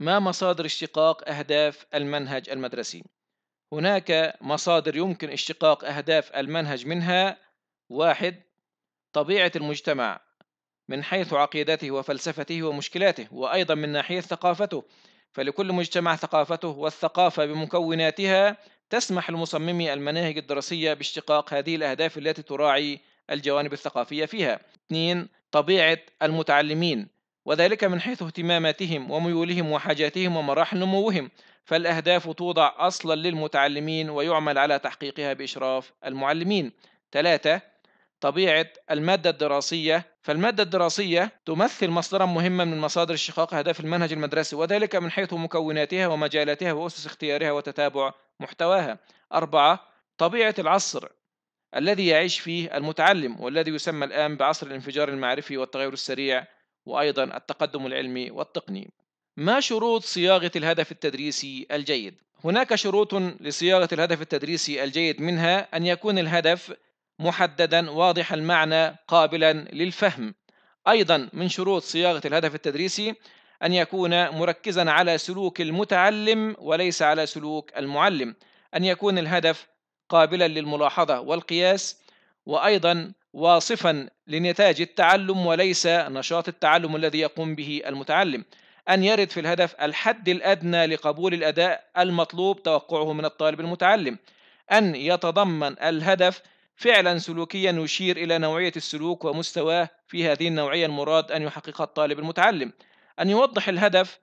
ما مصادر اشتقاق أهداف المنهج المدرسي؟ هناك مصادر يمكن اشتقاق أهداف المنهج منها واحد طبيعة المجتمع من حيث عقيدته وفلسفته ومشكلاته وأيضا من ناحية ثقافته فلكل مجتمع ثقافته والثقافة بمكوناتها تسمح لمصممي المناهج الدراسية باشتقاق هذه الأهداف التي تراعي الجوانب الثقافية فيها. اثنين طبيعة المتعلمين وذلك من حيث اهتماماتهم وميولهم وحاجاتهم ومراحل نموهم فالأهداف توضع أصلا للمتعلمين ويعمل على تحقيقها بإشراف المعلمين ثلاثة طبيعة المادة الدراسية فالمادة الدراسية تمثل مصدرا مهما من مصادر اشتقاق أهداف المنهج المدرسي وذلك من حيث مكوناتها ومجالاتها وأسس اختيارها وتتابع محتواها أربعة طبيعة العصر الذي يعيش فيه المتعلم والذي يسمى الآن بعصر الانفجار المعرفي والتغير السريع وأيضا التقدم العلمي والتقني ما شروط صياغة الهدف التدريسي الجيد؟ هناك شروط لصياغة الهدف التدريسي الجيد منها أن يكون الهدف محددا واضح المعنى قابلا للفهم أيضا من شروط صياغة الهدف التدريسي أن يكون مركزا على سلوك المتعلم وليس على سلوك المعلم أن يكون الهدف قابلا للملاحظة والقياس وأيضا واصفا لنتاج التعلم وليس نشاط التعلم الذي يقوم به المتعلم أن يرد في الهدف الحد الأدنى لقبول الأداء المطلوب توقعه من الطالب المتعلم أن يتضمن الهدف فعلا سلوكيا يشير إلى نوعية السلوك ومستواه في هذه النوعية المراد أن يحققها الطالب المتعلم أن يوضح الهدف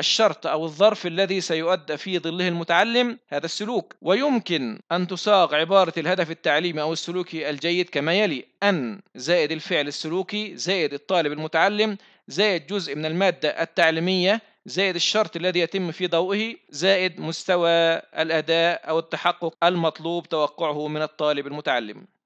الشرط أو الظرف الذي سيؤدى في ظله المتعلم هذا السلوك ويمكن أن تساق عبارة الهدف التعليمي أو السلوكي الجيد كما يلي أن زائد الفعل السلوكي زائد الطالب المتعلم زائد جزء من المادة التعليمية زائد الشرط الذي يتم في ضوئه زائد مستوى الأداء أو التحقق المطلوب توقعه من الطالب المتعلم